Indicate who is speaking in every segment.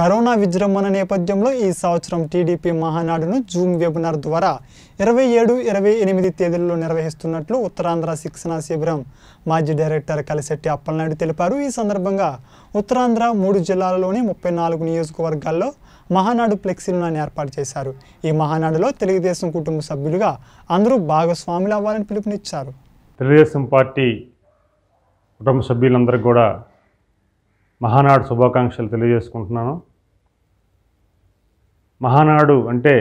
Speaker 1: corona విజృంభణ నేపథ్యంలో ఈ సంవత్సరం టీడీపీ మహానాడును జూమ్ వెబినార్ ద్వారా ఇరవై ఏడు ఇరవై ఎనిమిది తేదీల్లో నిర్వహిస్తున్నట్లు ఉత్తరాంధ్ర శిక్షణ శిబిరం మాజీ డైరెక్టర్ కలిశెట్టి అప్పలనాయుడు తెలిపారు ఈ సందర్భంగా ఉత్తరాంధ్ర మూడు జిల్లాలలోని ముప్పై నాలుగు నియోజకవర్గాల్లో మహానాడు ఫ్లెక్సీలను ఏర్పాటు చేశారు ఈ మహానాడులో తెలుగుదేశం కుటుంబ సభ్యులుగా అందరూ భాగస్వాములు అవ్వాలని పిలుపునిచ్చారు
Speaker 2: తెలుగుదేశం పార్టీ కుటుంబ సభ్యులందరూ కూడా మహానాడు శుభాకాంక్షలు తెలియజేసుకుంటున్నాను మహానాడు అంటే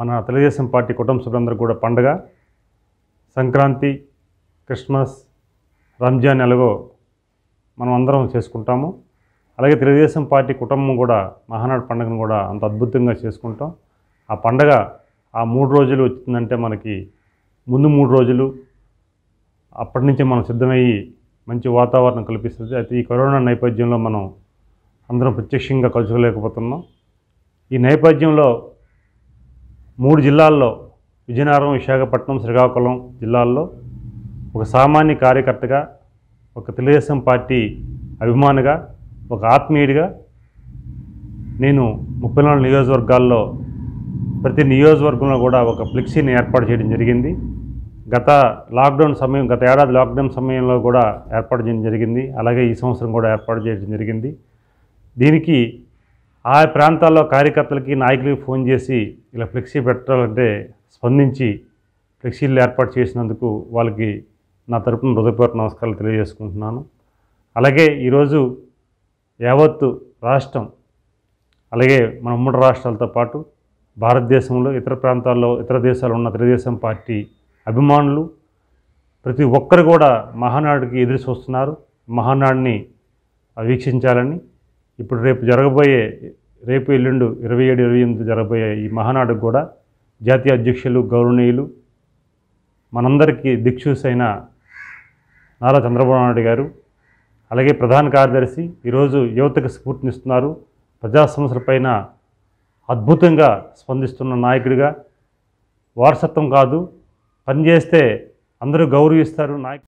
Speaker 2: మన తెలుగుదేశం పార్టీ కుటుంబ సభ్యులందరూ కూడా పండగ సంక్రాంతి క్రిస్మస్ రంజాన్ ఎలాగో మనం అందరం చేసుకుంటాము అలాగే తెలుగుదేశం పార్టీ కుటుంబం కూడా మహానాడు పండుగను కూడా అంత అద్భుతంగా చేసుకుంటాం ఆ పండగ ఆ మూడు రోజులు వచ్చిందంటే మనకి ముందు మూడు రోజులు అప్పటి నుంచే మనం సిద్ధమయ్యి మంచి వాతావరణం కల్పిస్తుంది అయితే ఈ కరోనా నేపథ్యంలో మనం అందరం ప్రత్యక్షంగా కలుసుకోలేకపోతున్నాం ఈ నేపథ్యంలో మూడు జిల్లాల్లో విజయనగరం విశాఖపట్నం శ్రీకాకుళం జిల్లాల్లో ఒక సామాన్య కార్యకర్తగా ఒక తెలుగుదేశం పార్టీ అభిమానిగా ఒక ఆత్మీయుడిగా నేను ముప్పై నాలుగు నియోజకవర్గాల్లో ప్రతి నియోజకవర్గంలో కూడా ఒక ఫ్లెక్సీని ఏర్పాటు చేయడం జరిగింది గత లాక్డౌన్ సమయం గత ఏడాది లాక్డౌన్ సమయంలో కూడా ఏర్పాటు చేయడం జరిగింది అలాగే ఈ సంవత్సరం కూడా ఏర్పాటు చేయడం జరిగింది దీనికి ఆ ప్రాంతాల్లో కార్యకర్తలకి నాయకులకి ఫోన్ చేసి ఇలా ఫ్లెక్సీ పెట్టాలంటే స్పందించి ఫ్లెక్సీలు ఏర్పాటు చేసినందుకు వాళ్ళకి నా తరపున హృదయపూర్వక నమస్కారాలు తెలియజేసుకుంటున్నాను అలాగే ఈరోజు యావత్తు రాష్ట్రం అలాగే మన ఉమ్మడి రాష్ట్రాలతో పాటు భారతదేశంలో ఇతర ప్రాంతాల్లో ఇతర దేశాలు ఉన్న తెలుగుదేశం పార్టీ అభిమానులు ప్రతి ఒక్కరు కూడా మహానాడుకి ఎదురు చూస్తున్నారు మహానాడిని వీక్షించాలని ఇప్పుడు రేపు జరగబోయే రేపు ఎల్లుండు ఇరవై ఏడు ఇరవై ఎనిమిది జరగబోయే ఈ మహానాడుకు కూడా జాతీయ అధ్యక్షులు గౌరవనీయులు మనందరికీ దిక్చూసైన నారా చంద్రబాబు నాయుడు గారు అలాగే ప్రధాన కార్యదర్శి ఈరోజు యువతకు స్ఫూర్తినిస్తున్నారు ప్రజా సమస్యలపైన అద్భుతంగా స్పందిస్తున్న నాయకుడిగా వారసత్వం కాదు పనిచేస్తే అందరూ గౌరవిస్తారు నాయకు